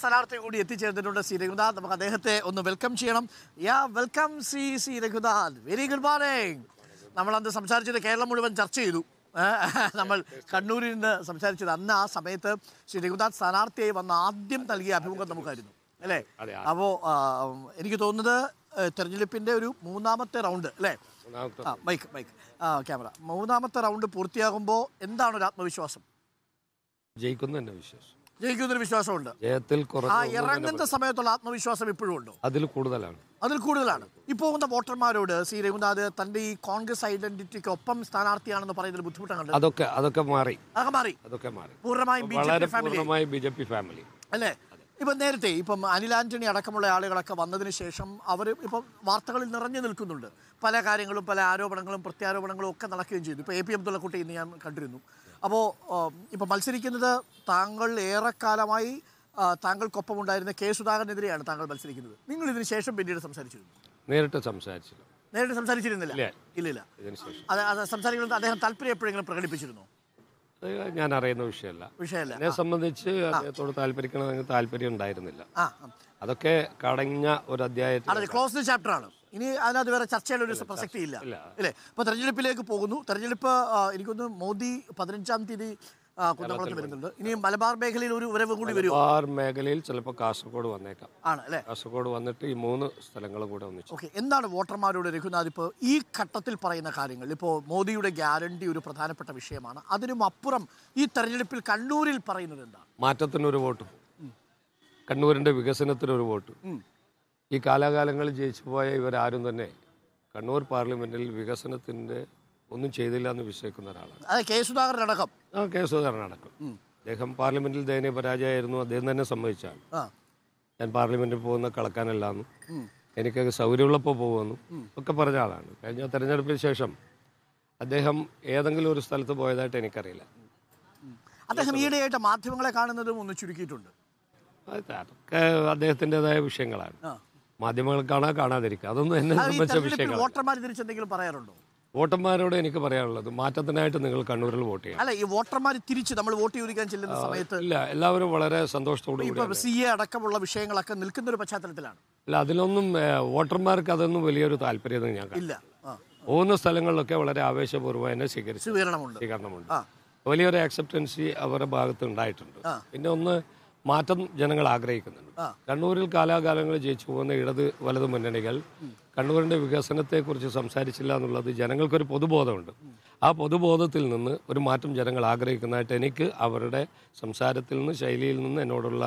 സ്ഥലാർത്ഥി കൂടി എത്തിച്ചേർന്നിട്ടുണ്ട് സി രഘുനാഥ് നമുക്ക് അദ്ദേഹത്തെ ഒന്ന് വെൽക്കം ചെയ്യണം yeah welcome C C Raghunath very good morning നമ്മൾ അന്ന് സംസാരിച്ചത് കേരളം മുഴുവൻ ചർച്ച ചെയ്തു നമ്മൾ കണ്ണൂരിൽ നിന്ന് സംസാരിച്ചത് അന്ന് ആ സമയത്ത് ശ്രീ രഘുനാഥ് സ്ഥാനാർത്ഥിയായി വന്ന ആദ്യം നൽകിയ അഭിമുഖം നമുക്കായിരുന്നു അല്ലേ അപ്പോ എനിക്ക് തോന്നുന്നത് തെരഞ്ഞെടുപ്പിന്റെ ഒരു മൂന്നാമത്തെ റൗണ്ട് അല്ലേ മൈക്ക് മൈക്ക് ആ ക്യാമറ മൂന്നാമത്തെ റൗണ്ട് പൂർത്തിയാകുമ്പോൾ എന്താണ് ഒരു ആത്മവിശ്വാസം ജയിക്കുന്നു വിശ്വാസം ജയിക്കുന്നൊരു വിശ്വാസമുണ്ട് ആ ഇറങ്ങുന്ന സമയത്തുള്ള ആത്മവിശ്വാസം ഇപ്പോഴും ഉണ്ടോ അതിൽ കൂടുതലാണ് അതിൽ കൂടുതലാണ് ഈ പോകുന്ന വോട്ടർമാരോട് സി രഘുനാഥ് തന്റെ ഈ കോൺഗ്രസ് ഐഡന്റിറ്റിക്ക് ഒപ്പം സ്ഥാനാർത്ഥിയാണെന്ന് പറയുന്നതിൽ ബുദ്ധിമുട്ടാണ് അതൊക്കെ അതൊക്കെ മാറി അതൊക്കെ മാറി അതൊക്കെ മാറി പൂർണ്ണമായും ബി ഫാമിലി അല്ലേ ഇപ്പം നേരത്തെ ഇപ്പം അനിൽ ആന്റണി അടക്കമുള്ള ആളുകളൊക്കെ വന്നതിന് ശേഷം അവർ ഇപ്പൊ വാർത്തകളിൽ നിറഞ്ഞു നിൽക്കുന്നുണ്ട് പല കാര്യങ്ങളും പല ആരോപണങ്ങളും പ്രത്യാരോപണങ്ങളും ഒക്കെ നടക്കുകയും ചെയ്തു ഇപ്പൊ എ പി കുട്ടി ഇന്ന് ഞാൻ കണ്ടിരുന്നു അപ്പോൾ ഇപ്പോൾ മത്സരിക്കുന്നത് താങ്കൾ ഏറെക്കാലമായി ഉണ്ടായിരുന്ന കെ സുധാകരനെതിരെയാണ് താങ്കൾ മത്സരിക്കുന്നത് നിങ്ങൾ ഇതിന് ശേഷം പിന്നീട് സംസാരിച്ചിരുന്നു നേരിട്ട് സംസാരിച്ചില്ല നേരിട്ട് സംസാരിച്ചിരുന്നില്ല ഇല്ലില്ല അത് സംസാരിക്കുന്നത് അദ്ദേഹം താല്പര്യം എപ്പോഴെങ്കിലും പ്രകടിപ്പിച്ചിരുന്നു ഞാൻ അറിയുന്ന വിഷയമല്ല വിഷയമല്ല എന്നെ സംബന്ധിച്ച് അദ്ദേഹത്തോട് താല്പര്യക്കണമെങ്കിൽ താല്പര്യം ഉണ്ടായിരുന്നില്ല അതൊക്കെ കടഞ്ഞ ഒരു അധ്യായത്തിൽ ക്ലോസ് ചാപ്റ്റർ ആണ് ഇനി അതിനകത്ത് വേറെ ചർച്ചയുടെ ഒരു പ്രസക്തി ഇല്ല അല്ലേ അപ്പോൾ തെരഞ്ഞെടുപ്പിലേക്ക് പോകുന്നു തെരഞ്ഞെടുപ്പ് എനിക്കൊന്ന് മോദി പതിനഞ്ചാം തീയതി കുന്നംകുളത്ത് വരുന്നുണ്ട് ഇനി മലബാർ മേഖലയിൽ ഒരു വരവ് കൂടി വരും മലബാർ മേഖലയിൽ ചിലപ്പോൾ കാസർഗോഡ് വന്നേക്കാം ആണ് അല്ലേ കാസർഗോഡ് വന്നിട്ട് ഈ മൂന്ന് സ്ഥലങ്ങളും കൂടെ ഒന്നിച്ചു ഓക്കെ എന്താണ് വോട്ടർമാരോട് രഘുനാഥ് ഇപ്പോൾ ഈ ഘട്ടത്തിൽ പറയുന്ന കാര്യങ്ങൾ ഇപ്പോൾ മോദിയുടെ ഗ്യാരണ്ടി ഒരു പ്രധാനപ്പെട്ട വിഷയമാണ് അതിനും അപ്പുറം ഈ തെരഞ്ഞെടുപ്പിൽ കണ്ണൂരിൽ പറയുന്നത് എന്താണ് മാറ്റത്തിനൊരു വോട്ട് കണ്ണൂരിന്റെ വികസനത്തിനൊരു വോട്ട് ഈ കാലാകാലങ്ങളിൽ ജയിച്ചു പോയ ഇവരാരും തന്നെ കണ്ണൂർ പാർലമെന്റിൽ വികസനത്തിന്റെ ഒന്നും ചെയ്തില്ല എന്ന് വിശ്വസിക്കുന്ന ഒരാളാണ് അടക്കം ആ കെ സുധാകരൻ അടക്കം അദ്ദേഹം പാർലമെന്റിൽ ദയനീയ പരാജയമായിരുന്നു അദ്ദേഹം തന്നെ സമ്മതിച്ചാൽ ഞാൻ പാർലമെന്റിൽ പോകുന്ന കളക്കാനല്ലാന്നും എനിക്ക് സൗകര്യമുള്ളപ്പോൾ പോകുമെന്നും ഒക്കെ പറഞ്ഞ ആളാണ് കഴിഞ്ഞ തെരഞ്ഞെടുപ്പിന് ശേഷം അദ്ദേഹം ഏതെങ്കിലും ഒരു സ്ഥലത്ത് പോയതായിട്ട് എനിക്കറിയില്ല അദ്ദേഹം ഈയിടെയായിട്ട് മാധ്യമങ്ങളെ കാണുന്നതും ഒന്ന് ചുരുക്കിയിട്ടുണ്ട് അതൊക്കെ അദ്ദേഹത്തിൻ്റെതായ വിഷയങ്ങളാണ് മാധ്യമങ്ങൾ കാണാ കാണാതിരിക്കുക അതൊന്നും എന്നെ സംബന്ധിച്ച വിഷയങ്ങൾ പറയാറുണ്ടോ വോട്ടർമാരോട് എനിക്ക് പറയാനുള്ളത് മാറ്റത്തിനായിട്ട് നിങ്ങൾ കണ്ണൂരിൽ വോട്ട് ചെയ്യണം അല്ല ഈ നമ്മൾ വോട്ട് സമയത്ത് ഇല്ല എല്ലാവരും വളരെ സന്തോഷത്തോടെ സി എ അടക്കമുള്ള വിഷയങ്ങളൊക്കെ നിൽക്കുന്ന ഒരു പശ്ചാത്തലത്തിലാണ് അല്ല അതിലൊന്നും വോട്ടർമാർക്ക് അതൊന്നും വലിയൊരു താല്പര്യം ഞാൻ ഇല്ല പോകുന്ന സ്ഥലങ്ങളിലൊക്കെ വളരെ ആവേശപൂർവ്വം എന്നെ സ്വീകരിച്ചു സ്വീകരണമുണ്ട് വലിയൊരു ആക്സെപ്റ്റൻസി അവരുടെ ഭാഗത്ത് ഉണ്ടായിട്ടുണ്ട് പിന്നെ ഒന്ന് മാറ്റം ജനങ്ങൾ ആഗ്രഹിക്കുന്നുണ്ട് കണ്ണൂരിൽ കാലാകാലങ്ങൾ ജയിച്ചു പോകുന്ന ഇടത് വലത് മുന്നണികൾ കണ്ണൂരിൻ്റെ വികസനത്തെക്കുറിച്ച് സംസാരിച്ചില്ല എന്നുള്ളത് ജനങ്ങൾക്കൊരു പൊതുബോധമുണ്ട് ആ പൊതുബോധത്തിൽ നിന്ന് ഒരു മാറ്റം ജനങ്ങൾ ആഗ്രഹിക്കുന്നതായിട്ട് എനിക്ക് അവരുടെ സംസാരത്തിൽ നിന്ന് ശൈലിയിൽ നിന്ന് എന്നോടുള്ള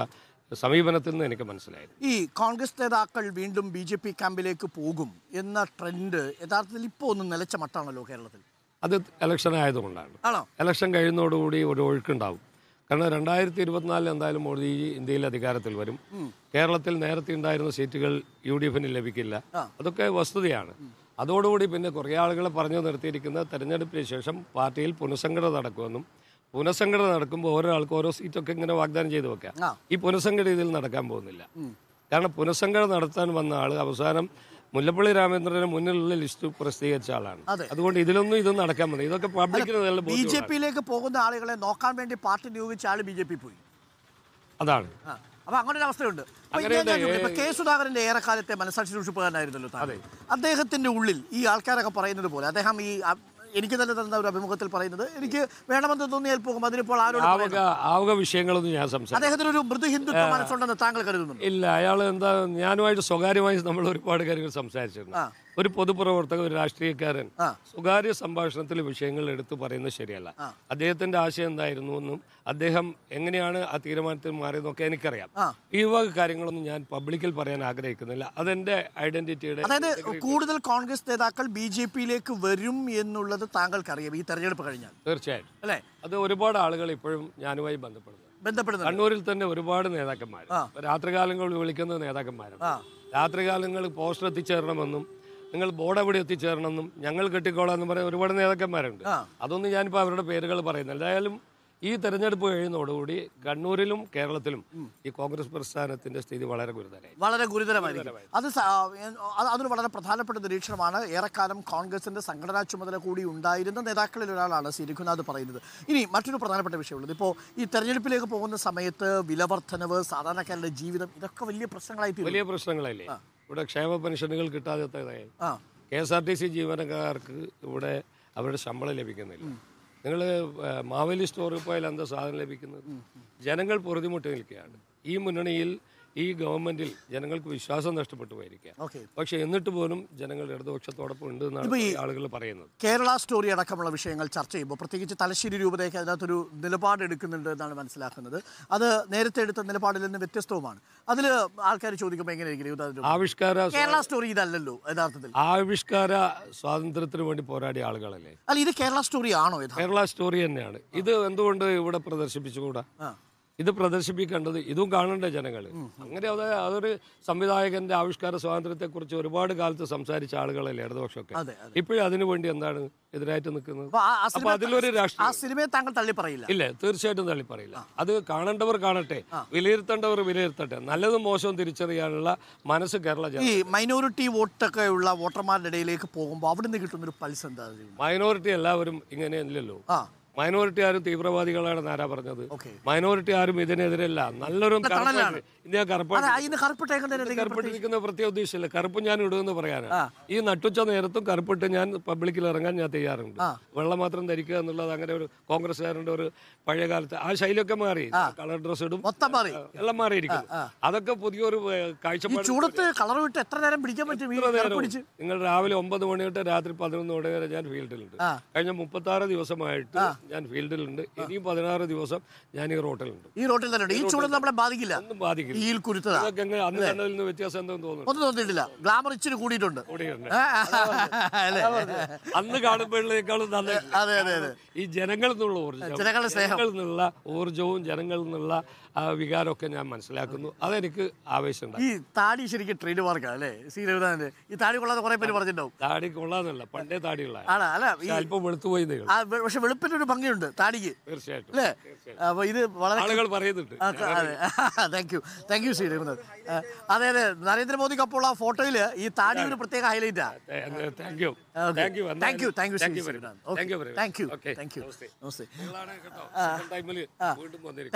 സമീപനത്തിൽ നിന്ന് എനിക്ക് മനസ്സിലായി ഈ കോൺഗ്രസ് നേതാക്കൾ വീണ്ടും ബി ജെ പി ക്യാമ്പിലേക്ക് പോകും എന്ന ട്രെൻഡ് യഥാർത്ഥത്തിൽ ഇപ്പോൾ ഒന്ന് നിലച്ച മട്ടാണല്ലോ കേരളത്തിൽ അത് ഇലക്ഷൻ ആയതുകൊണ്ടാണ് ഇലക്ഷൻ കഴിയുന്നതോടുകൂടി ഒരു ഒഴുക്കുണ്ടാവും കാരണം രണ്ടായിരത്തി ഇരുപത്തിനാലിൽ എന്തായാലും മോദി ഇന്ത്യയിൽ അധികാരത്തിൽ വരും കേരളത്തിൽ നേരത്തെ ഉണ്ടായിരുന്ന സീറ്റുകൾ യു ഡി എഫിന് ലഭിക്കില്ല അതൊക്കെ വസ്തുതയാണ് അതോടുകൂടി പിന്നെ കുറേ ആളുകളെ പറഞ്ഞു നിർത്തിയിരിക്കുന്ന തെരഞ്ഞെടുപ്പിന് ശേഷം പാർട്ടിയിൽ പുനഃസംഘടന നടക്കുമെന്നും പുനഃസംഘടന നടക്കുമ്പോൾ ഓരോ ആൾക്കും ഓരോ സീറ്റൊക്കെ ഇങ്ങനെ വാഗ്ദാനം ചെയ്തു വെക്കാം ഈ പുനഃസംഘടന ഇതിൽ നടക്കാൻ പോകുന്നില്ല കാരണം പുനഃസംഘടന നടത്താൻ വന്ന ആൾ അവസാനം മുല്ലപ്പള്ളി രാമചന്ദ്രന് മുന്നിലുള്ള ലിസ്റ്റ് പ്രസിദ്ധീകരിച്ച ആളാണ് അതുകൊണ്ട് ഇതിലൊന്നും ഇതൊന്നും നടക്കാൻ മതി ഇതൊക്കെ പബ്ലിക്കിന് നല്ല ബി ജെ പിയിലേക്ക് പോകുന്ന ആളുകളെ നോക്കാൻ വേണ്ടി പാർട്ടി നിയോഗിച്ച ആള് ബി ജെ പി പോയി അതാണ് അപ്പൊ അങ്ങനെ ഒരു അവസ്ഥയുണ്ട് കെ സുധാകരന്റെ ഏറെക്കാലത്തെ മനസാക്ഷി സൂക്ഷിപ്പുകാരനായിരുന്നല്ലോ അതെ അദ്ദേഹത്തിന്റെ ഉള്ളിൽ ഈ ആൾക്കാരൊക്കെ പറയുന്നത് പോലെ അദ്ദേഹം ഈ എനിക്ക് തന്നെ തന്ന ഒരു അഭിമുഖത്തിൽ പറയുന്നത് എനിക്ക് വേണമെന്ന് തോന്നിയാൽ പോകും അതിനിപ്പോൾ ആരോഗ്യങ്ങളൊന്നും വിഷയങ്ങളൊന്നും ഞാൻ സംസാരിക്കും അദ്ദേഹത്തിന് ഒരു മൃദു ഹിന്ദുത്വ മനസ്സുണ്ടെന്ന് താങ്കൾ കരുതുന്നു ഇല്ല അയാൾ എന്താ ഞാനുമായിട്ട് സ്വകാര്യമായി നമ്മൾ ഒരുപാട് കാര്യങ്ങൾ സംസാരിച്ചിരുന്നു ഒരു പൊതുപ്രവർത്തകൻ ഒരു രാഷ്ട്രീയക്കാരൻ സ്വകാര്യ സംഭാഷണത്തിൽ വിഷയങ്ങൾ എടുത്തു പറയുന്നത് ശരിയല്ല അദ്ദേഹത്തിന്റെ ആശയം എന്തായിരുന്നു എന്നും അദ്ദേഹം എങ്ങനെയാണ് ആ തീരുമാനത്തിൽ മാറിയതെന്നൊക്കെ എനിക്കറിയാം ഈ വക കാര്യങ്ങളൊന്നും ഞാൻ പബ്ലിക്കിൽ പറയാൻ ആഗ്രഹിക്കുന്നില്ല അതെന്റെ ഐഡന്റിറ്റിയുടെ അതായത് കൂടുതൽ കോൺഗ്രസ് നേതാക്കൾ ബി ജെ പിയിലേക്ക് വരും എന്നുള്ളത് താങ്കൾക്കറിയാം ഈ തെരഞ്ഞെടുപ്പ് കഴിഞ്ഞാൽ തീർച്ചയായും അല്ലേ അത് ഒരുപാട് ആളുകൾ ഇപ്പോഴും ഞാനുമായി ബന്ധപ്പെടുന്നു ബന്ധപ്പെടുന്നു കണ്ണൂരിൽ തന്നെ ഒരുപാട് നേതാക്കന്മാർ രാത്രികാലങ്ങളിൽ വിളിക്കുന്ന നേതാക്കന്മാരാണ് രാത്രികാലങ്ങളിൽ പോസ്റ്റർ എത്തിച്ചേരണമെന്നും നിങ്ങൾ ബോർഡ് എവിടെ എത്തിച്ചേരണമെന്നും ഞങ്ങൾ കെട്ടിക്കോളാം എന്ന് പറയുന്ന ഒരുപാട് നേതാക്കന്മാരുണ്ട് അതൊന്നും ഞാനിപ്പോൾ അവരുടെ പേരുകൾ പറയുന്നില്ല എന്തായാലും ഈ തെരഞ്ഞെടുപ്പ് കഴിയുന്നതോടുകൂടി കണ്ണൂരിലും കേരളത്തിലും ഈ കോൺഗ്രസ് പ്രസ്ഥാനത്തിന്റെ സ്ഥിതി വളരെ ഗുരുതരമായി വളരെ ഗുരുതരമായിരിക്കും അത് അതൊരു വളരെ പ്രധാനപ്പെട്ട നിരീക്ഷണമാണ് ഏറെക്കാലം കോൺഗ്രസിന്റെ സംഘടനാ ചുമതല കൂടി ഉണ്ടായിരുന്ന നേതാക്കളിൽ ഒരാളാണ് സി രഘുനാഥ് പറയുന്നത് ഇനി മറ്റൊരു പ്രധാനപ്പെട്ട വിഷയമുള്ളത് ഇപ്പോൾ ഈ തെരഞ്ഞെടുപ്പിലേക്ക് പോകുന്ന സമയത്ത് വിലവർദ്ധനവ് സാധാരണക്കാരുടെ ജീവിതം ഇതൊക്കെ വലിയ പ്രശ്നങ്ങളായി വലിയ പ്രശ്നങ്ങളല്ലേ ഇവിടെ ക്ഷേമ പെൻഷനുകൾ കിട്ടാത്തതായി K S R T C ജീവനക്കാർക്ക് ഇവിടെ അവരുടെ ശമ്പളം ലഭിക്കുന്നില്ല നിങ്ങൾ മാവേലി സ്റ്റോറിൽ പോയാൽ എന്താ സാധനം ലഭിക്കുന്നത് ജനങ്ങൾ പൊറുതിമുട്ടി നിൽക്കുകയാണ് ഈ മുന്നണിയിൽ ഈ ഗവൺമെന്റിൽ ജനങ്ങൾക്ക് വിശ്വാസം നഷ്ടപ്പെട്ടു പോയിരിക്കുക പക്ഷെ എന്നിട്ട് പോലും ജനങ്ങൾ ഇടതുപക്ഷത്തോടൊപ്പം ഉണ്ട് എന്നാണ് ആളുകൾ പറയുന്നത് കേരള സ്റ്റോറി അടക്കമുള്ള വിഷയങ്ങൾ ചർച്ച ചെയ്യുമ്പോൾ പ്രത്യേകിച്ച് തലശ്ശേരി രൂപതയ്ക്ക് അതിനകത്തൊരു നിലപാട് എടുക്കുന്നുണ്ട് എന്നാണ് മനസ്സിലാക്കുന്നത് അത് നേരത്തെ എടുത്ത നിലപാടിൽ നിന്ന് വ്യത്യസ്തവുമാണ് അതിൽ ആൾക്കാർ ചോദിക്കുമ്പോൾ എങ്ങനെയായിരിക്കും ആവിഷ്കാര കേരള സ്റ്റോറി ഇതല്ലല്ലോ യഥാർത്ഥത്തിൽ ആവിഷ്കാര സ്വാതന്ത്ര്യത്തിന് വേണ്ടി പോരാടിയ ആളുകളല്ലേ അല്ല ഇത് കേരള സ്റ്റോറി ആണോ കേരള സ്റ്റോറി തന്നെയാണ് ഇത് എന്തുകൊണ്ട് ഇവിടെ പ്രദർശിപ്പിച്ചുകൂടാ ഇത് പ്രദർശിപ്പിക്കേണ്ടത് ഇതും കാണണ്ട ജനങ്ങൾ അങ്ങനെ അത് അതൊരു സംവിധായകന്റെ ആവിഷ്കാര സ്വാതന്ത്ര്യത്തെ കുറിച്ച് ഒരുപാട് കാലത്ത് സംസാരിച്ച ആളുകളല്ലേ ഇടതുപക്ഷമൊക്കെ ഇപ്പോഴും അതിനു വേണ്ടി എന്താണ് എതിരായിട്ട് നിൽക്കുന്നത് അപ്പൊ അതിലൊരു രാഷ്ട്രീയ തള്ളി പറയില്ല ഇല്ല തീർച്ചയായിട്ടും തള്ളി പറയില്ല അത് കാണേണ്ടവർ കാണട്ടെ വിലയിരുത്തേണ്ടവർ വിലയിരുത്തട്ടെ നല്ലതും മോശവും തിരിച്ചറിയാനുള്ള മനസ്സ് കേരള ഈ മൈനോറിറ്റി വോട്ടൊക്കെ ഉള്ള വോട്ടർമാരുടെ ഇടയിലേക്ക് പോകുമ്പോൾ അവിടെ നിന്ന് കിട്ടുന്ന ഒരു പൾസ് എന്താ മൈനോറിറ്റി എല്ലാവരും ഇങ്ങനെ ഇല്ലല്ലോ മൈനോറിറ്റി ആരും തീവ്രവാദികളാണെന്ന് ആരാ പറഞ്ഞത് മൈനോറിറ്റി ആരും ഇതിനെതിരല്ല നല്ലൊരു കറുപ്പിട്ടിരിക്കുന്ന പ്രത്യേക ഉദ്ദേശമില്ല കറുപ്പ് ഞാൻ ഇടുമെന്ന് പറയാനാണ് ഈ നട്ടുച്ച നേരത്തും കറുപ്പിട്ട് ഞാൻ പബ്ലിക്കിൽ ഇറങ്ങാൻ ഞാൻ തയ്യാറുണ്ട് വെള്ളം മാത്രം ധരിക്കുക എന്നുള്ളത് അങ്ങനെ ഒരു കോൺഗ്രസ്സുകാരൻ്റെ ഒരു പഴയ കാലത്ത് ആ ശൈലിയൊക്കെ മാറി കളർ ഡ്രസ് ഇടും എല്ലാം മാറിയിരിക്കും അതൊക്കെ പുതിയൊരു കാഴ്ചപ്പാട് കളർ വിട്ട് എത്ര നേരം പിടിക്കാൻ നിങ്ങൾ രാവിലെ ഒമ്പത് മണി തൊട്ട് രാത്രി പതിനൊന്ന് മണി വരെ ഞാൻ ഫീൽഡിലുണ്ട് കഴിഞ്ഞ മുപ്പത്തി ദിവസമായിട്ട് ഞാൻ ഫീൽഡിലുണ്ട് ഇനിയും പതിനാറ് ദിവസം ഞാൻ ഈ റോട്ടിലുണ്ട് ഈ റോട്ടിൽ തന്നെ ഈ ചൂട് നമ്മളെ ബാധിക്കില്ല ഒന്നും ബാധിക്കില്ല അന്ന് നിന്ന് വ്യത്യാസം എന്തെന്ന് തോന്നുന്നു ഒന്നും തോന്നിയിട്ടില്ല ഗ്ലാമർ ഇച്ചിരി കൂടിയിട്ടുണ്ട് അന്ന് കാണുമ്പോഴേക്കാളും അതെ അതെ ഈ ജനങ്ങളിൽ നിന്നുള്ള ഊർജ്ജം ജനങ്ങളുടെ നിന്നുള്ള ഊർജ്ജവും ജനങ്ങളിൽ നിന്നുള്ള വികാരമൊക്കെ ഞാൻ മനസ്സിലാക്കുന്നു അതെനിക്ക് ആവേശം ഈ താടി ശരിക്കും ട്രെയിൻ മാർക്കാ അല്ലേ സി ഈ താടി കൊള്ളാതെ കുറെ പേര് പറഞ്ഞിട്ടുണ്ടാവും താടി കൊള്ളാന്നല്ല പണ്ടേ താടിയുള്ള അല്പം വെളുത്തുപോയി പക്ഷെ വെളുപ്പിന്റെ ഒരു ഭംഗിയുണ്ട് താടിക്ക് അല്ലേ അപ്പോൾ ഇത് വളരെ ആളുകൾ പറയുന്നുണ്ട് thank you thank U Shri അതെ അതെ നരേന്ദ്രമോദി അപ്പോൾ ആ ഫോട്ടോയിൽ ഈ താടി ഒരു പ്രത്യേക ഹൈലൈറ്റാണ് thank you thank you thank you thank you thank you thank you നമസ്തേ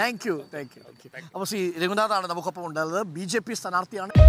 താങ്ക് യു താങ്ക് ശ്രീ രഘുനാഥാണ് നമുക്കൊപ്പം ഉണ്ടായത് ബി ജെ പി സ്ഥാനാർത്ഥിയാണ്